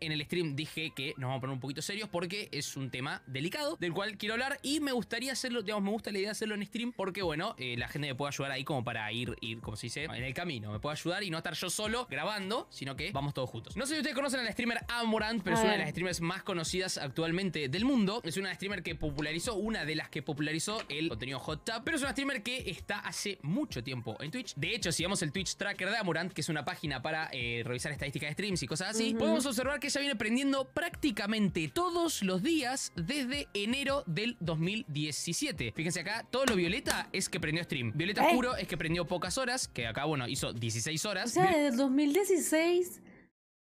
en el stream dije que nos vamos a poner un poquito serios porque es un tema delicado del cual quiero hablar y me gustaría hacerlo, digamos, me gusta la idea de hacerlo en stream porque, bueno, eh, la gente me puede ayudar ahí como para ir, ir, como se dice, en el camino. Me puede ayudar y no estar yo solo grabando, sino que vamos todos juntos. No sé si ustedes conocen al streamer Amorant, pero es una de las streamers más conocidas actualmente del mundo. Es una streamer que popularizó, una de las que popularizó el contenido hot tub, pero es una streamer que está hace mucho tiempo en Twitch. De hecho, si vemos el Twitch Tracker de Amorant, que es una página para eh, revisar estadísticas de streams y cosas así, podemos observar que ella viene prendiendo prácticamente todos los días desde enero del 2017. Fíjense acá, todo lo violeta es que prendió stream. Violeta puro eh. oscuro es que prendió pocas horas, que acá, bueno, hizo 16 horas. O sea, desde el 2016,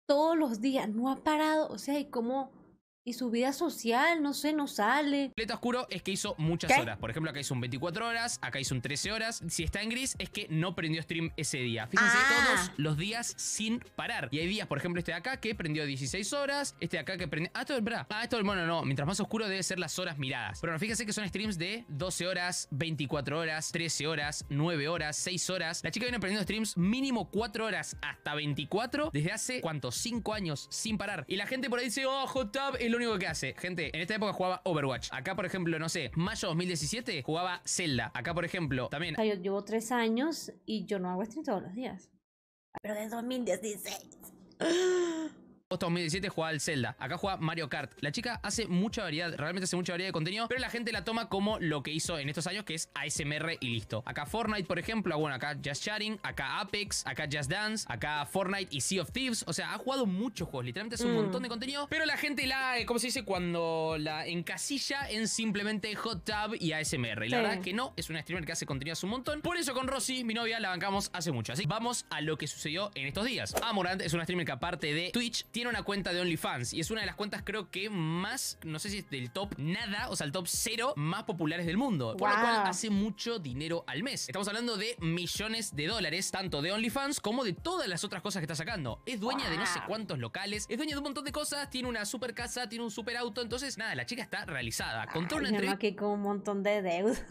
todos los días, no ha parado. O sea, y como y su vida social, no sé, no sale. Completo oscuro es que hizo muchas horas. Por ejemplo, acá hizo un 24 horas, acá hizo un 13 horas. Si está en gris, es que no prendió stream ese día. Fíjense, ah. todos los días sin parar. Y hay días, por ejemplo, este de acá que prendió 16 horas, este de acá que prendió. Ah, esto, bra. Ah, esto, mono, no. Mientras más oscuro debe ser las horas miradas. Pero no, fíjense que son streams de 12 horas, 24 horas, 13 horas, 9 horas, 6 horas. La chica viene prendiendo streams mínimo 4 horas hasta 24 desde hace, ¿cuánto? 5 años sin parar. Y la gente por ahí dice, oh, Hot Tub, el único que hace. Gente, en esta época jugaba Overwatch. Acá, por ejemplo, no sé, mayo 2017 jugaba Zelda. Acá, por ejemplo, también. yo llevo tres años y yo no hago stream todos los días. Pero de 2016. Post 2017 jugaba al Zelda. Acá juega Mario Kart. La chica hace mucha variedad, realmente hace mucha variedad de contenido, pero la gente la toma como lo que hizo en estos años, que es ASMR y listo. Acá Fortnite, por ejemplo, bueno, acá Just Chatting, acá Apex, acá Just Dance, acá Fortnite y Sea of Thieves. O sea, ha jugado muchos juegos, literalmente hace un mm. montón de contenido, pero la gente la, eh, ¿cómo se dice? Cuando la encasilla en simplemente Hot Tub y ASMR. Y la verdad que no, es una streamer que hace contenido hace un montón. Por eso con Rosy, mi novia, la bancamos hace mucho. Así vamos a lo que sucedió en estos días. Amorant es una streamer que aparte de Twitch, tiene una cuenta de OnlyFans y es una de las cuentas creo que más, no sé si es del top nada, o sea, el top cero más populares del mundo. Por lo cual hace mucho dinero al mes. Estamos hablando de millones de dólares, tanto de OnlyFans como de todas las otras cosas que está sacando. Es dueña de no sé cuántos locales, es dueña de un montón de cosas, tiene una super casa, tiene un super auto, entonces nada, la chica está realizada. Contó una que con un montón de deudas.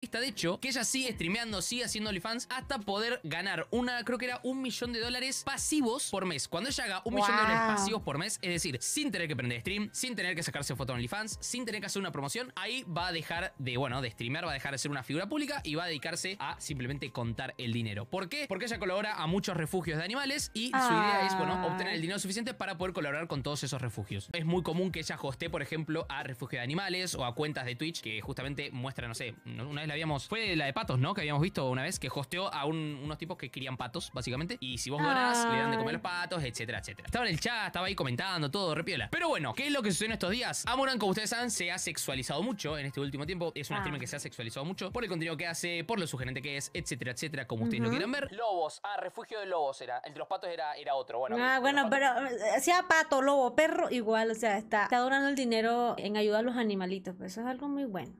Está de hecho que ella sigue streameando, sigue haciendo OnlyFans hasta poder ganar una, creo que era un millón de dólares pasivos por mes. Cuando ella haga un millón de dólares pasivos por mes, es decir, sin tener que prender stream, sin tener que sacarse foto en OnlyFans, sin tener que hacer una promoción, ahí va a dejar de, bueno, de streamear, va a dejar de ser una figura pública y va a dedicarse a simplemente contar el dinero. ¿Por qué? Porque ella colabora a muchos refugios de animales y su idea es, bueno, ah. obtener el dinero suficiente para poder colaborar con todos esos refugios. Es muy común que ella hostee, por ejemplo, a refugios de animales o a cuentas de Twitch que justamente muestran, no sé, una vez habíamos. Fue la de patos, ¿no? Que habíamos visto una vez que hosteó a unos tipos que crían patos, básicamente. Y si vos donás, le dan de comer los patos, etcétera, etcétera. Estaba en el chat, estaba ahí comentando, todo, repiola. Pero bueno, ¿qué es lo que sucedió en estos días? Amoran, como ustedes saben, se ha sexualizado mucho en este último tiempo. Es un ah. stream que se ha sexualizado mucho por el contenido que hace, por lo sugerente que es, etcétera, etcétera, como ustedes lo quieran ver. Lobos, ah, refugio de lobos era. El de los patos era, era otro. Bueno, ah, bueno, pero eh, sea pato, lobo, perro, igual, o sea, está, está donando el dinero en ayudar a los animalitos. Pues eso es algo muy bueno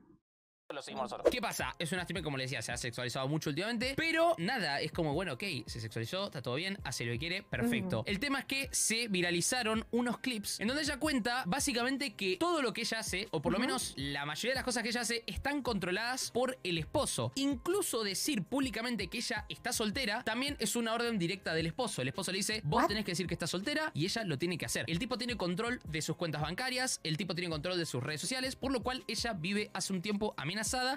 lo seguimos nosotros. ¿Qué pasa? Es una streamer, como les decía, se ha sexualizado mucho últimamente, pero nada, es como, bueno, ok, se sexualizó, está todo bien, hace lo que quiere, perfecto. El tema es que se viralizaron unos clips en donde ella cuenta básicamente que todo lo que ella hace, o por lo menos la mayoría de las cosas que ella hace, están controladas por el esposo. Incluso decir públicamente que ella está soltera también es una orden directa del esposo. El esposo le dice, vos tenés que decir que estás soltera y ella lo tiene que hacer. El tipo tiene control de sus cuentas bancarias, el tipo tiene control de sus redes sociales, por lo cual ella vive hace un tiempo a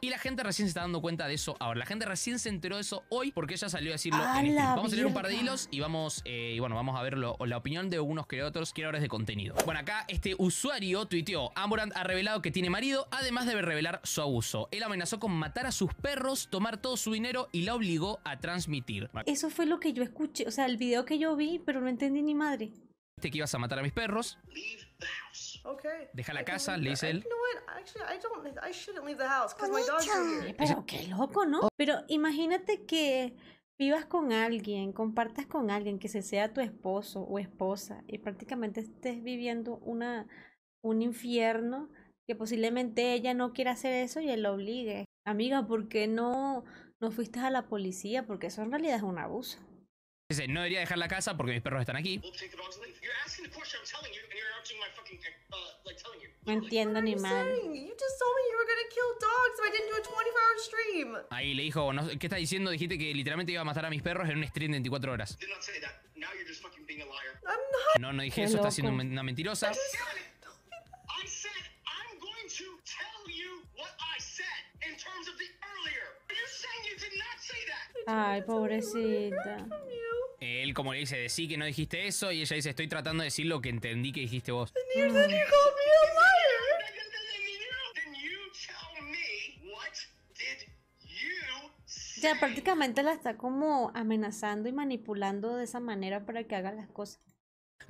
y la gente recién se está dando cuenta de eso ahora. La gente recién se enteró de eso hoy porque ella salió a decirlo en este Vamos a leer un par de hilos y vamos, eh, y bueno, vamos a ver la opinión de unos que de otros creadores de contenido. Bueno, acá este usuario tuiteó, Amorant ha revelado que tiene marido, además debe revelar su abuso. Él amenazó con matar a sus perros, tomar todo su dinero y la obligó a transmitir. Eso fue lo que yo escuché, o sea, el video que yo vi, pero no entendí ni madre. Este que ibas a matar a mis perros. Deja la casa, le dice él. Pero qué loco, ¿no? Pero imagínate que vivas con alguien, compartas con alguien, que se sea tu esposo o esposa, y prácticamente estés viviendo una, un infierno que posiblemente ella no quiera hacer eso y él lo obligue. Amiga, ¿por qué no, no fuiste a la policía? Porque eso en realidad es un abuso no debería dejar la casa porque mis perros están aquí. Uh, no entiendo ni mal. Ahí le dijo, ¿qué estás diciendo? Dijiste que literalmente iba a matar a mis perros en un stream de 24 horas. No, no dije eso, estás siendo una mentirosa. Ay, pobrecita él como le dice, decí que no dijiste eso, y ella dice, estoy tratando de decir lo que entendí que dijiste vos. Ya prácticamente la está como amenazando y manipulando de esa manera para que haga las cosas.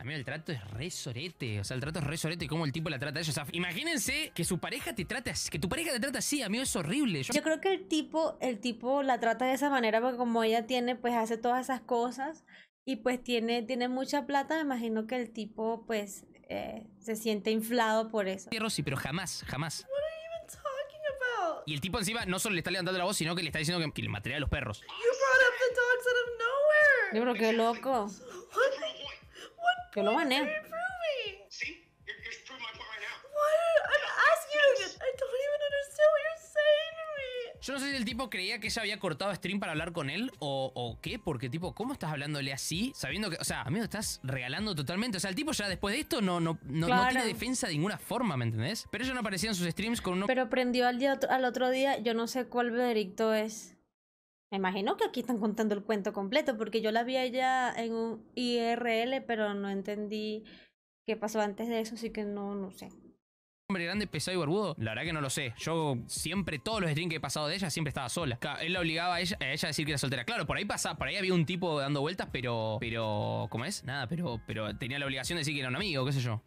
A mí el trato es re sorete. O sea, el trato es re sorete. Cómo el tipo la trata imagínense que su pareja te trata así. Que tu pareja te trata así. A mí es horrible. Yo... creo que el tipo, el tipo la trata de esa manera porque como ella tiene, pues hace todas esas cosas. Y pues tiene, tiene mucha plata. Me imagino que el tipo, pues, eh, se siente inflado por eso. Sí, pero jamás, jamás. Y el tipo encima no solo le está levantando la voz, sino que le está diciendo que, le mataría a los perros. Yo creo que loco. Yo lo gané. Yo no sé si el tipo creía que ella había cortado stream para hablar con él o, qué, porque tipo, ¿cómo estás hablándole así? Sabiendo que, o sea, amigo, estás regalando totalmente. O sea, el tipo ya después de esto no, no, no, tiene defensa de ninguna forma, ¿me entendés? Pero ella no aparecía en sus streams con un Pero prendió al, día, al otro día, yo no sé cuál veredicto es. Me imagino que aquí están contando el cuento completo, porque yo la vi ya en un IRL, pero no entendí qué pasó antes de eso, así que no, no sé. Hombre grande, pesado y barbudo, la verdad que no lo sé. Yo siempre, todos los streams que he pasado de ella, siempre estaba sola. él la obligaba a ella, a ella decir que era soltera. Claro, por ahí pasaba, por ahí había un tipo dando vueltas, pero. pero. ¿cómo es? Nada, pero. pero tenía la obligación de decir que era un amigo, qué sé yo.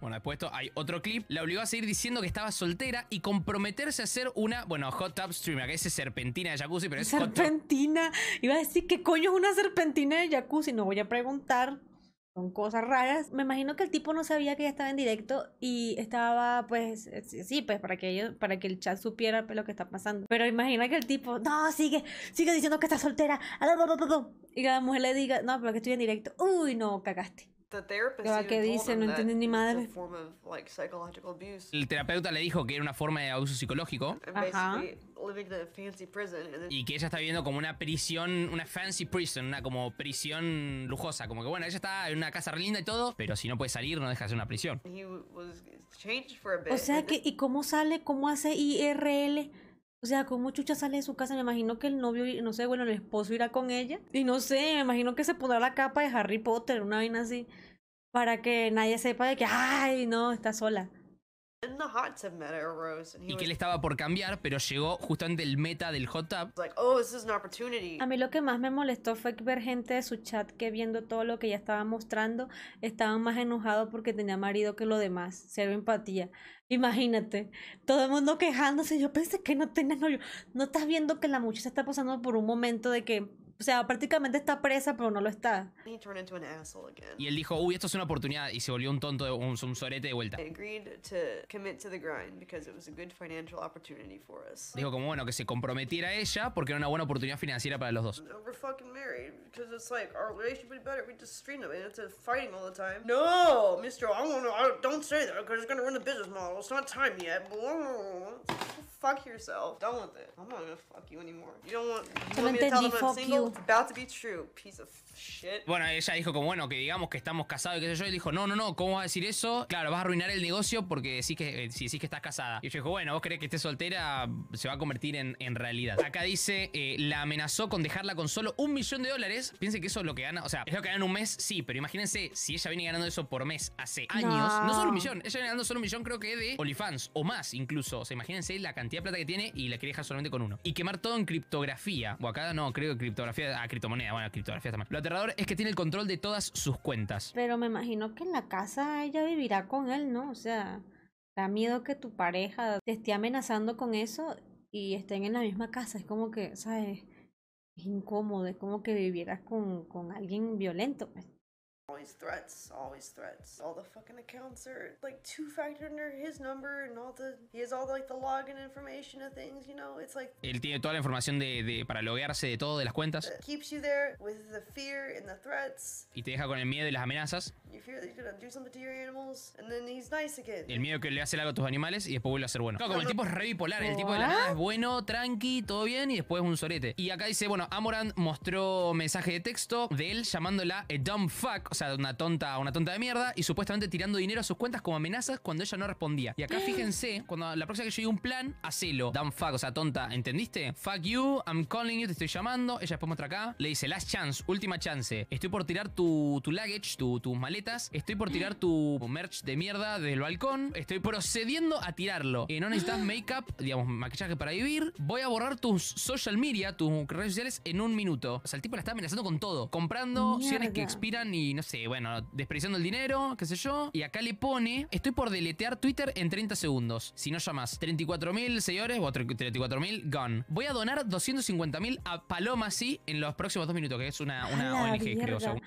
Bueno, después esto hay otro clip. La obligó a seguir diciendo que estaba soltera y comprometerse a hacer una, bueno, hot tub streamer, que es serpentina de jacuzzi, pero es. Serpentina. Iba a decir, ¿qué coño es una serpentina de jacuzzi? No voy a preguntar. Son cosas raras. Me imagino que el tipo no sabía que ella estaba en directo y estaba, pues, eh, sí, pues para que ellos, para que el chat supiera pues, lo que está pasando. Pero imagina que el tipo, no, sigue, sigue diciendo que está soltera. Y la mujer le diga, no, pero que estoy en directo. Uy, no, cagaste que dice, no entiende ni madre. El terapeuta le dijo que era una forma de abuso psicológico. Ajá. Y que ella está viviendo como una prisión, una fancy prison, una como prisión lujosa. Como que bueno, ella está en una casa linda y todo, pero si no puede salir, no deja de ser una prisión. O sea que, ¿y cómo sale? ¿Cómo hace IRL? O sea, como Chucha sale de su casa? Me imagino que el novio, no sé, bueno, el esposo irá con ella. Y no sé, me imagino que se pondrá la capa de Harry Potter, una vaina así, para que nadie sepa de que, ay, no, está sola. Y que él estaba por cambiar, pero llegó justo justamente el meta del hot tub. Oh, A mí lo que más me molestó fue ver gente de su chat que viendo todo lo que ella estaba mostrando, estaban más enojados porque tenía marido que lo demás. Cero empatía. Imagínate, todo el mundo quejándose. Yo pensé que no tenía novio. No estás viendo que la muchacha está pasando por un momento de que o sea, prácticamente está presa, pero no lo está. Y él dijo, uy, esto es una oportunidad, y se volvió un tonto, un, un sorete de vuelta. Dijo como, bueno, que se comprometiera ella porque era una buena oportunidad financiera para los dos. No, Mr. I don't, no, say that because it's going to run the business model. It's not time yet. Fuck yourself. Done with it. I'm not gonna fuck you anymore. You don't want, me to tell about to be true. Piece of shit. Bueno, ella dijo como, bueno, que digamos que estamos casados y qué sé yo. Y dijo, no, no, no, ¿cómo vas a decir eso? Claro, vas a arruinar el negocio porque decís que, eh, si decís que estás casada. Y yo dijo, bueno, vos crees que esté soltera, se va a convertir en, en realidad. Acá dice, eh, la amenazó con dejarla con solo un millón de dólares. Piensen que eso es lo que gana, o sea, es lo que gana en un mes, sí, pero imagínense si ella viene ganando eso por mes hace años. No, solo un millón, ella viene ganando solo un millón creo que de OnlyFans o más incluso. O imagínense la cantidad cantidad de plata que tiene y la quiere dejar solamente con uno. Y quemar todo en criptografía. O acá no, creo que criptografía. Ah, criptomoneda. Bueno, criptografía también. Lo aterrador es que tiene el control de todas sus cuentas. Pero me imagino que en la casa ella vivirá con él, ¿no? O sea, da miedo que tu pareja te esté amenazando con eso y estén en la misma casa. Es como que, ¿sabes? Es incómodo. Es como que vivieras con, alguien violento. Pues. Always threats, always threats. All the fucking accounts are like two factor under his number and all the. He has all the, like the login information of things, you know? It's like. Él tiene toda la información de, de para loguearse de todo, de las cuentas. Keeps you there with the fear and the threats. Y te deja con el miedo y las amenazas. You fear that he's gonna do something to your animals and then he's nice again. El miedo que le hace algo a tus animales y después vuelve a ser bueno. Claro, como el tipo es re bipolar. El tipo de la ¿Ah? nada es bueno, tranqui, todo bien y después un sorete. Y acá dice, bueno, Amorant mostró mensaje de texto de él llamándola a dumb fuck sea, una tonta, una tonta de mierda, y supuestamente tirando dinero a sus cuentas como amenazas cuando ella no respondía. Y acá mm. fíjense, cuando la próxima que yo llegue un plan, hacelo. damn fuck, o sea, tonta, ¿entendiste? Fuck you, I'm calling you, te estoy llamando. Ella después muestra acá, le dice, last chance, última chance. Estoy por tirar tu, tu luggage, tus maletas. Estoy por tirar tu merch de mierda del balcón. Estoy procediendo a tirarlo. en eh, no necesitas make-up, digamos, maquillaje para vivir. Voy a borrar tus social media, tus redes sociales en un minuto. O sea, el tipo la está amenazando con todo. Comprando opciones que expiran y no sé Sí, bueno, despreciando el dinero, qué sé yo. Y acá le pone, estoy por deletear Twitter en 30 segundos. Si no llamas, mil señores, o mil gone. Voy a donar 250.000 a Paloma, sí, en los próximos dos minutos, que es una, una ONG, creo. Según.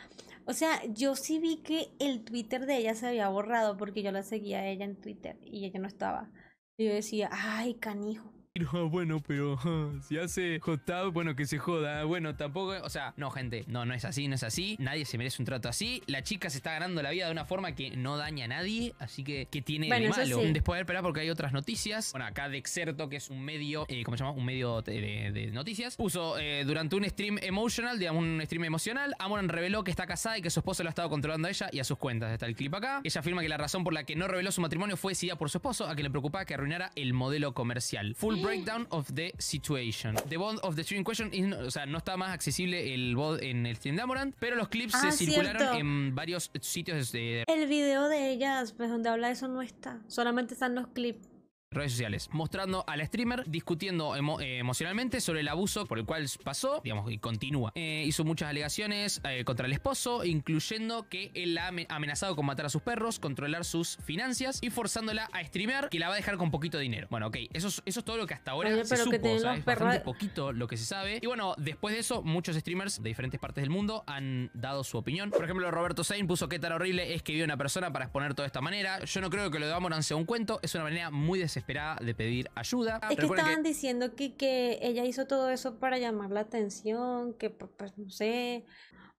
O sea, yo sí vi que el Twitter de ella se había borrado porque yo la seguía a ella en Twitter y ella no estaba. Y yo decía, ay, canijo. bueno, pero ah, si hace hot bueno, que se joda. Bueno, tampoco. O sea, no, gente. No, no es así, no es así. Nadie se merece un trato así. La chica se está ganando la vida de una forma que no daña a nadie. Así que, Que tiene malo? Después de esperar porque hay otras noticias. Bueno, acá de Dexerto, que es un medio, eh, ¿cómo se llama? Un medio de, noticias. Puso eh, durante un stream emotional, digamos, un stream emocional. Amoran reveló que está casada y que su esposo Lo ha estado controlando a ella y a sus cuentas. Está el clip acá. Ella afirma que la razón por la que no reveló su matrimonio fue decidida por su esposo, a que le preocupaba que arruinara el modelo comercial. Full breakdown of the situation. The bond of the situation question, is, o sea, no está más accesible el bot en el Tienda de pero los clips se ah, circularon en varios sitios de... El video de ellas, pues donde habla eso no está, solamente están los clips redes sociales, mostrando a la streamer discutiendo eh, emocionalmente sobre el abuso por el cual pasó, digamos, y continúa. Eh, hizo muchas alegaciones eh, contra el esposo, incluyendo que él la ha amenazado con matar a sus perros, controlar sus finanzas y forzándola a streamear, que la va a dejar con poquito dinero. Bueno, ok, eso es, eso es todo lo que hasta ahora se supo, es bastante poquito lo que se sabe. Y bueno, después de eso, muchos streamers de diferentes partes del mundo han dado su opinión. Por ejemplo, Roberto Sain puso qué tan horrible es que vio una persona para exponer todo de esta manera. Yo no creo que lo de Amorán sea un cuento, es una manera muy desesperada espera de pedir ayuda. Es que estaban diciendo que, que ella hizo todo eso para llamar la atención, que pues no sé,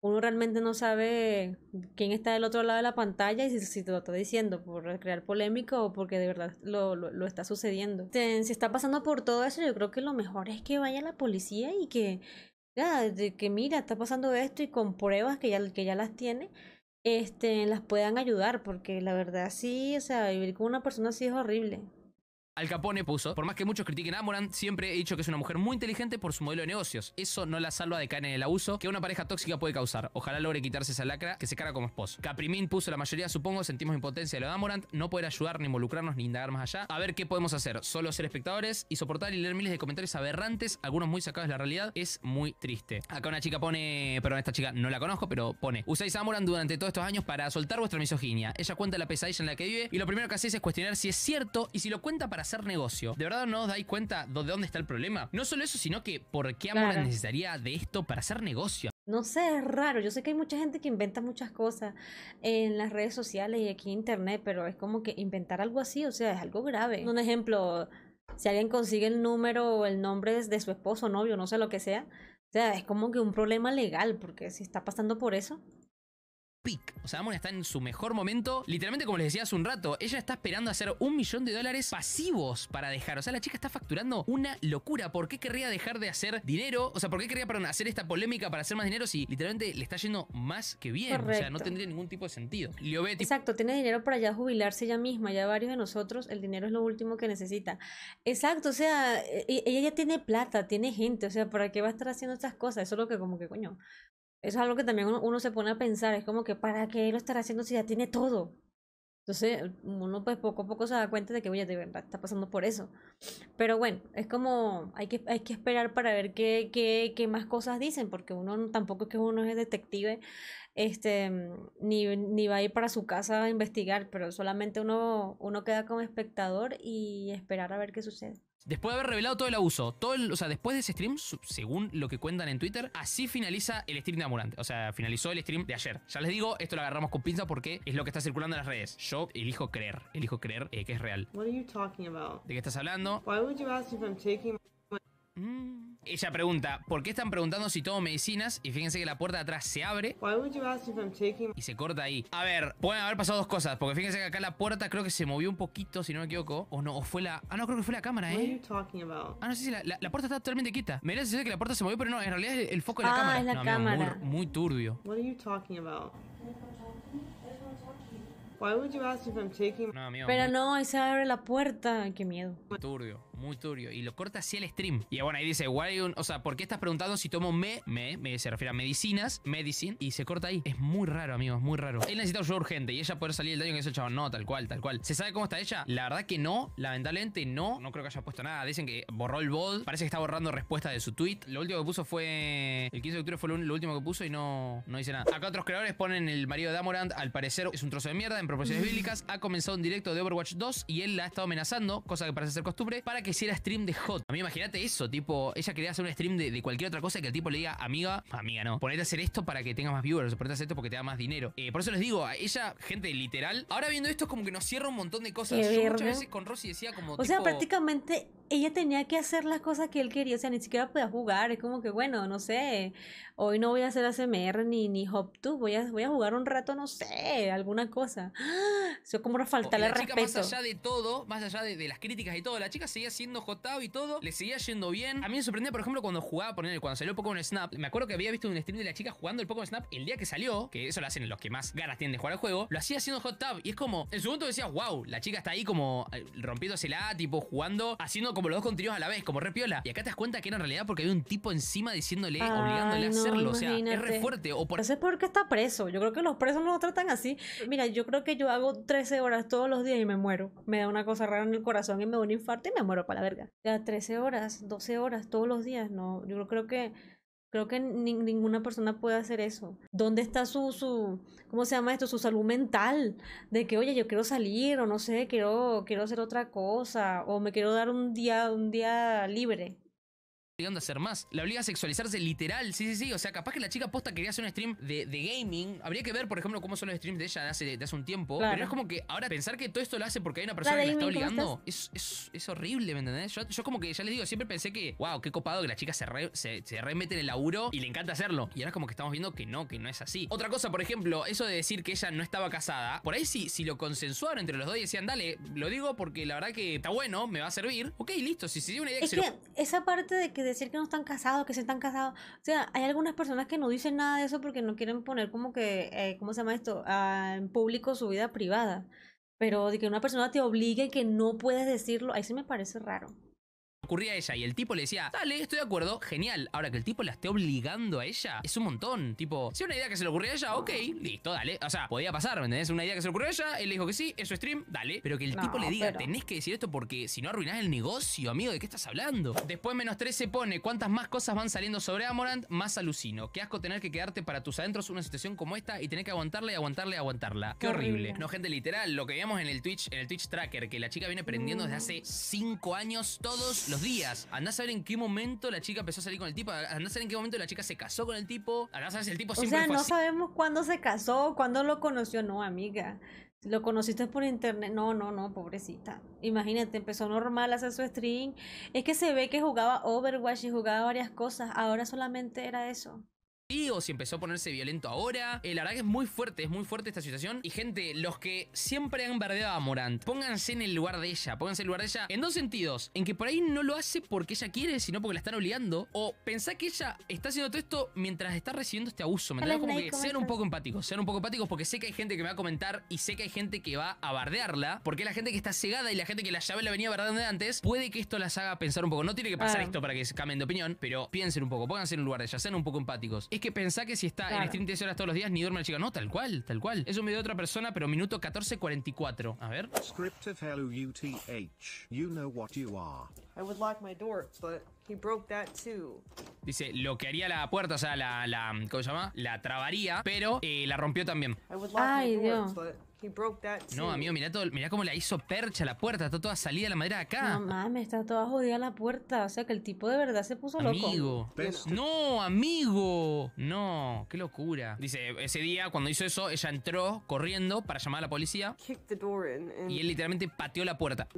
uno realmente no sabe quién está del otro lado de la pantalla y si, te lo está diciendo por crear polémico o porque de verdad lo, lo, está sucediendo. Si, está pasando por todo eso, yo creo que lo mejor es que vaya la policía y que, que mira, está pasando esto y con pruebas que ya, que ya las tiene este, las puedan ayudar, porque la verdad sí, o sea, vivir con una persona así es horrible. Al Capone puso, por más que muchos critiquen a Amorant siempre he dicho que es una mujer muy inteligente por su modelo de negocios. Eso no la salva de caer en el abuso que una pareja tóxica puede causar. Ojalá logre quitarse esa lacra que se carga como esposo. Caprimín puso, la mayoría supongo sentimos impotencia de lo de Amorant, no poder ayudar, ni involucrarnos, ni indagar más allá. A ver qué podemos hacer, solo ser espectadores y soportar y leer miles de comentarios aberrantes, algunos muy sacados de la realidad, es muy triste. Acá una chica pone, perdón, esta chica no la conozco, pero pone, usáis a durante todos estos años para soltar vuestra misoginia. Ella cuenta la pesadilla en la que vive y lo primero que hacéis es cuestionar si es cierto y si lo cuenta para hacer negocio. ¿De verdad no os dais cuenta de dónde está el problema? No solo eso, sino que ¿por qué amor necesitaría de esto para hacer negocio? No sé, es raro. Yo sé que hay mucha gente que inventa muchas cosas en las redes sociales y aquí en internet, pero es como que inventar algo así, o sea, es algo grave. Un ejemplo, si alguien consigue el número o el nombre de su esposo, novio, no sé lo que sea, o sea, es como que un problema legal, porque si está pasando por eso, peak. O sea, a está en su mejor momento. Literalmente, como les decía hace un rato, ella está esperando hacer un millón de dólares pasivos para dejar. O sea, la chica está facturando una locura. ¿Por qué querría dejar de hacer dinero? O sea, ¿por qué querría, hacer esta polémica para hacer más dinero si literalmente le está yendo más que bien? O sea, no tendría ningún tipo de sentido. Exacto, tiene dinero para ya jubilarse ella misma. Ya varios de nosotros, el dinero es lo último que necesita. Exacto, o sea, e, e, ella ya tiene plata, tiene gente. O sea, ¿para qué va a estar haciendo estas cosas? Eso es lo que como que coño es algo que también uno, se pone a pensar, es como que ¿para qué lo estará haciendo si ya tiene todo? Entonces uno pues poco a poco se da cuenta de que, oye, está pasando por eso. Pero bueno, es como hay que, hay que esperar para ver qué, qué, qué más cosas dicen, porque uno tampoco es que uno es detective, este, ni, ni va a ir para su casa a investigar, pero solamente uno, uno queda como espectador y esperar a ver qué sucede. Después de haber revelado todo el abuso, todo o sea, después de ese stream, según lo que cuentan en Twitter, así finaliza el stream de Amurante. O sea, finalizó el stream de ayer. Ya les digo, esto lo agarramos con pinza porque es lo que está circulando en las redes. Yo elijo creer, elijo creer eh, que es real. ¿De qué estás hablando? Mm. Ella pregunta, ¿por qué están preguntando si tomo medicinas? Y fíjense que la puerta de atrás se abre. Y se corta ahí. A ver, pueden haber pasado dos cosas. Porque fíjense que acá la puerta creo que se movió un poquito, si no me equivoco. O no, o fue la. Ah, no, creo que fue la cámara, ¿eh? Ah, no sé si la, la, puerta está totalmente quita Me da la que la puerta se movió, pero no, en realidad es el, foco de la ah, cámara. Es muy, turbio. No, amigo, Pero no, se abre la puerta. Qué miedo. Turbio, muy turbio. Y lo corta así el stream. Y bueno, ahí dice, Why o sea, ¿por qué estás preguntando si tomo me, me, me se refiere a medicinas, medicine, y se corta ahí? Es muy raro, amigos, muy raro. Él necesita ayuda urgente y ella puede salir del daño que hizo el chaval, No, tal cual, tal cual. ¿Se sabe cómo está ella? La verdad que no, lamentablemente no. No creo que haya puesto nada. Dicen que borró el bot. Parece que está borrando respuestas de su tweet. Lo último que puso fue... El 15 de octubre fue lo último que puso y no, no dice nada. Acá otros creadores ponen el marido de Amorant. Al parecer es un trozo de mierda proporciones bíblicas, ha comenzado un directo de Overwatch 2 y él la ha estado amenazando, cosa que parece ser costumbre, para que hiciera stream de Hot. A mí imagínate eso, tipo, ella quería hacer un stream de, cualquier otra cosa y que el tipo le diga, amiga, amiga no, ponete a hacer esto para que tengas más viewers, ponete a hacer esto porque te da más dinero. Eh, por eso les digo, a ella, gente, literal, ahora viendo esto es como que nos cierra un montón de cosas. Yo muchas veces con Rosy decía como... O sea, prácticamente ella tenía que hacer las cosas que él quería, o sea, ni siquiera podía jugar, es como que, bueno, no sé, hoy no voy a hacer ACMR ni, ni Hop voy a, voy a jugar un rato, no sé, alguna cosa. ¡Ah! Eso como como falta la respeto. más allá de todo, más allá de, las críticas y todo, la chica seguía siendo top y todo, le seguía yendo bien. A mí me sorprendía, por ejemplo, cuando jugaba, por ejemplo cuando salió Pokémon Snap, me acuerdo que había visto un stream de la chica jugando el Pokémon Snap el día que salió, que eso lo hacen los que más ganas tienen de jugar al juego, lo hacía haciendo hot tub y es como, en su momento decía wow, la chica está ahí como eh, rompiéndosela, tipo jugando, haciendo como como los dos continuos a la vez, como repiola Y acá te das cuenta que era en realidad porque hay un tipo encima diciéndole, obligándole a hacerlo. O sea, es re fuerte. O por... Eso pues es porque está preso. Yo creo que los presos no lo tratan así. Mira, yo creo que yo hago 13 horas todos los días y me muero. Me da una cosa rara en el corazón y me da un infarto y me muero para la verga. Ya 13 horas, 12 horas todos los días, no. Yo creo que Creo que ninguna persona puede hacer eso. ¿Dónde está su, su, ¿cómo se llama esto? Su salud mental. De que, oye, yo quiero salir o no sé, quiero, quiero hacer otra cosa o me quiero dar un día, un día libre obligando a hacer más. La obliga a sexualizarse literal, sí, sí, sí. O sea, capaz que la chica posta quería hacer un stream de, gaming. Habría que ver, por ejemplo, cómo son los streams de ella de hace, hace un tiempo. Pero es como que ahora pensar que todo esto lo hace porque hay una persona que la está obligando es, horrible, ¿me entendés? Yo, como que ya les digo, siempre pensé que, wow, qué copado que la chica se, se, remete en el laburo y le encanta hacerlo. Y ahora es como que estamos viendo que no, que no es así. Otra cosa, por ejemplo, eso de decir que ella no estaba casada. Por ahí sí, si lo consensuaron entre los dos y decían, Dale, lo digo porque la verdad que está bueno, me va a servir. Ok, listo, si se dio una idea esa parte de que decir que no están casados, que se están casados. O sea, hay algunas personas que no dicen nada de eso porque no quieren poner como que, eh, ¿cómo se llama esto? Ah, en público su vida privada. Pero de que una persona te obligue que no puedes decirlo, ahí sí me parece raro ocurría a ella y el tipo le decía, dale, estoy de acuerdo, genial. Ahora que el tipo la esté obligando a ella, es un montón. Tipo, si una idea que se le ocurrió a ella, ok, listo, dale. O sea, podía pasar, ¿me entendés? Una idea que se le ocurrió a ella, él le dijo que sí, es su stream, dale. Pero que el tipo le diga, tenés que decir esto porque si no arruinás el negocio, amigo, ¿de qué estás hablando? Después menos 3 se pone, cuántas más cosas van saliendo sobre Amorant, más alucino. Qué asco tener que quedarte para tus adentros una situación como esta y tener que aguantarle y aguantarla y aguantarla. Qué, horrible. No, gente, literal, lo que veíamos en el Twitch, en el Twitch tracker, que la chica viene prendiendo desde hace 5 años todos los días. anda a saber en qué momento la chica empezó a salir con el tipo. anda a saber en qué momento la chica se casó con el tipo. a si el tipo o siempre O sea, no sabemos cuándo se casó, cuándo lo conoció. No, amiga. Lo conociste por internet. No, no, no, pobrecita. Imagínate, empezó normal a hacer su stream. Es que se ve que jugaba Overwatch y jugaba varias cosas. Ahora solamente era eso o si empezó a ponerse violento ahora. el eh, la verdad que es muy fuerte, es muy fuerte esta situación. Y gente, los que siempre han bardeado a Morant, pónganse en el lugar de ella, pónganse en el lugar de ella en dos sentidos. En que por ahí no lo hace porque ella quiere, sino porque la están obligando. O pensá que ella está haciendo todo esto mientras está recibiendo este abuso. ¿Me Como que sean un poco empáticos, sean un poco empáticos porque sé que hay gente que me va a comentar y sé que hay gente que va a bardearla. Porque la gente que está cegada y la gente que la llave la venía bardeando de antes, puede que esto las haga pensar un poco. No tiene que pasar esto para que se cambien de opinión, pero piensen un poco, pónganse en el lugar de ella, sean un poco empáticos que pensar que si está en stream 30 horas todos los días, ni duerme el chico, No, tal cual, tal cual. Es un video de otra persona, pero minuto 14.44. A ver. Dice, lo que haría la puerta, o sea, la, la ¿cómo se llama? La trabaría, pero eh, la rompió también. Ay, Dios. No, amigo, mira todo, mira cómo la hizo percha la puerta. Está toda salida la madera de acá. No mames, está toda jodida la puerta. O sea que el tipo de verdad se puso loco. Amigo. No, amigo. No, qué locura. Dice, ese día cuando hizo eso, ella entró corriendo para llamar a la policía. y él literalmente pateó la puerta.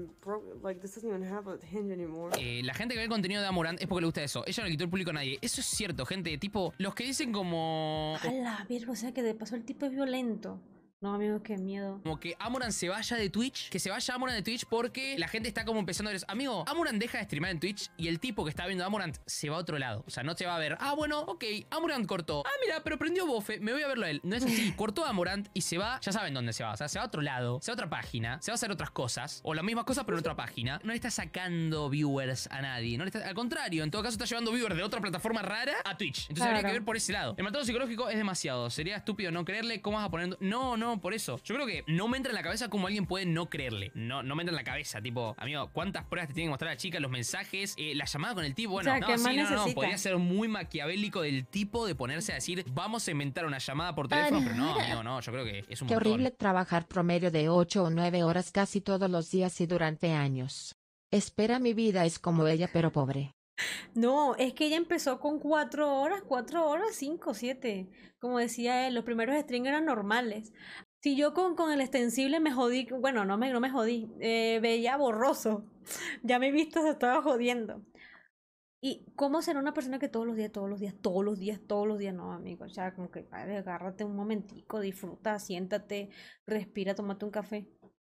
Eh, la gente que ve el contenido de Amorant es porque le gusta eso. Ella no le quitó el público a nadie. Eso es cierto, gente. Tipo, los que dicen como... A la o sea que de paso el tipo es violento. No, amigos, qué miedo. Como que Amoran se vaya de Twitch. Que se vaya Amorant de Twitch porque la gente está como empezando a decir, amigo, Amorant deja de streamar en Twitch y el tipo que está viendo Amorant se va a otro lado. O sea, no se va a ver, ah, bueno, ok, Amorant cortó. Ah, mira, pero prendió Bofe, me voy a verlo a él. No es así. cortó Amorant y se va, ya saben dónde se va. O sea, se va a otro lado, se va a otra página, se va a hacer otras cosas. O la misma cosa, pero en otra página. No le está sacando viewers a nadie. No le está, al contrario, en todo caso está llevando viewers de otra plataforma rara a Twitch. Entonces habría que ver por ese lado. El matado psicológico es demasiado. Sería estúpido no creerle cómo vas a poner. No, no, por eso. Yo creo que no me entra en la cabeza cómo alguien puede no creerle. No, no me entra en la cabeza, tipo, amigo, ¿cuántas pruebas te tiene que mostrar la chica? Los mensajes, eh, la llamada con el tipo. Bueno, no, no, no, podría ser muy maquiavélico del tipo de ponerse a decir, vamos a inventar una llamada por teléfono, pero no, amigo, no, yo creo que es un Qué horrible trabajar promedio de 8 o 9 horas casi todos los días y durante años. Espera mi vida es como ella pero pobre. No, es que ella empezó con cuatro horas, cuatro horas, cinco, siete. Como decía él, los primeros string eran normales. Si yo con, con el extensible me jodí, bueno, no me, me jodí, eh, veía borroso. Ya he visto, se estaba jodiendo. ¿Y cómo será una persona que todos los días, todos los días, todos los días, todos los días, no, amigo? O sea, como que, padre, agárrate un momentico, disfruta, siéntate, respira, tómate un café.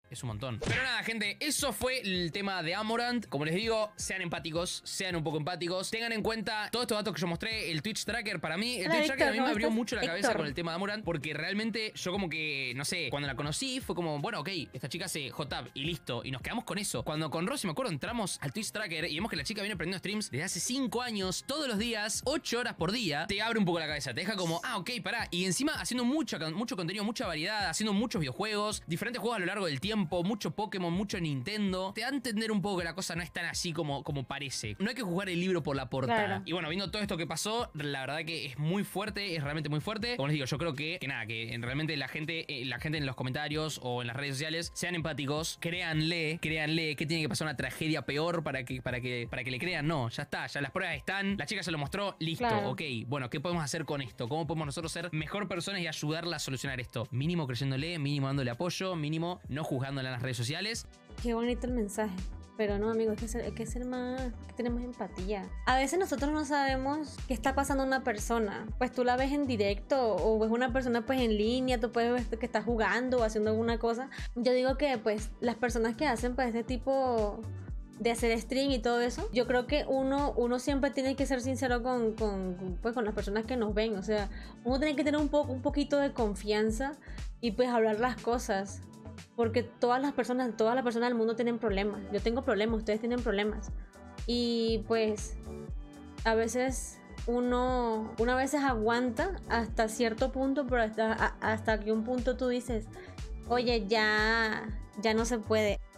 Es un montón. Pero nada, gente, eso fue el tema de Amorant. Como les digo, sean empáticos, sean un poco empáticos. Tengan en cuenta todos estos datos que yo mostré, el Twitch Tracker para mí. El Twitch Tracker a mí me abrió mucho la cabeza con el tema de Amorant porque realmente yo como que, no sé, cuando la conocí fue como, bueno, ok, esta chica hace JTAB y listo. Y nos quedamos con eso. Cuando con Rosy, me acuerdo, entramos al Twitch Tracker y vemos que la chica viene aprendiendo streams desde hace 5 años, todos los días, 8 horas por día, te abre un poco la cabeza. Te deja como, ah, ok, pará. Y encima haciendo mucho, mucho contenido, mucha variedad, haciendo muchos videojuegos, diferentes juegos a lo largo del tiempo mucho Pokémon, mucho Nintendo, te da a entender un poco que la cosa no es tan así como, como parece. No hay que jugar el libro por la portada. Y bueno, viendo todo esto que pasó, la verdad que es muy fuerte, es realmente muy fuerte. Como les digo, yo creo que, nada, que realmente la gente, eh, la gente en los comentarios o en las redes sociales sean empáticos, créanle, créanle que tiene que pasar una tragedia peor para que, para que, para que le crean. No, ya está, ya las pruebas están, la chica se lo mostró, listo, ok. Bueno, ¿qué podemos hacer con esto? ¿Cómo podemos nosotros ser mejor personas y ayudarla a solucionar esto? Mínimo creyéndole, mínimo dándole apoyo, mínimo no juzgar en las redes sociales. Qué bonito el mensaje. Pero no, amigo, hay que ser, que ser más, hay que tener más empatía. A veces nosotros no sabemos qué está pasando una persona. Pues tú la ves en directo o ves una persona pues en línea, tú puedes ver que está jugando o haciendo alguna cosa. Yo digo que pues las personas que hacen pues este tipo de hacer stream y todo eso, yo creo que uno, uno siempre tiene que ser sincero con, con, pues, con las personas que nos ven. O sea, uno tiene que tener un, poco, un poquito de confianza y pues hablar las cosas. Porque todas las personas, todas las personas del mundo tienen problemas. Yo tengo problemas, ustedes tienen problemas. Y pues a veces uno, una veces aguanta hasta cierto punto, pero hasta, hasta que un punto tú dices, oye, ya, ya no se puede.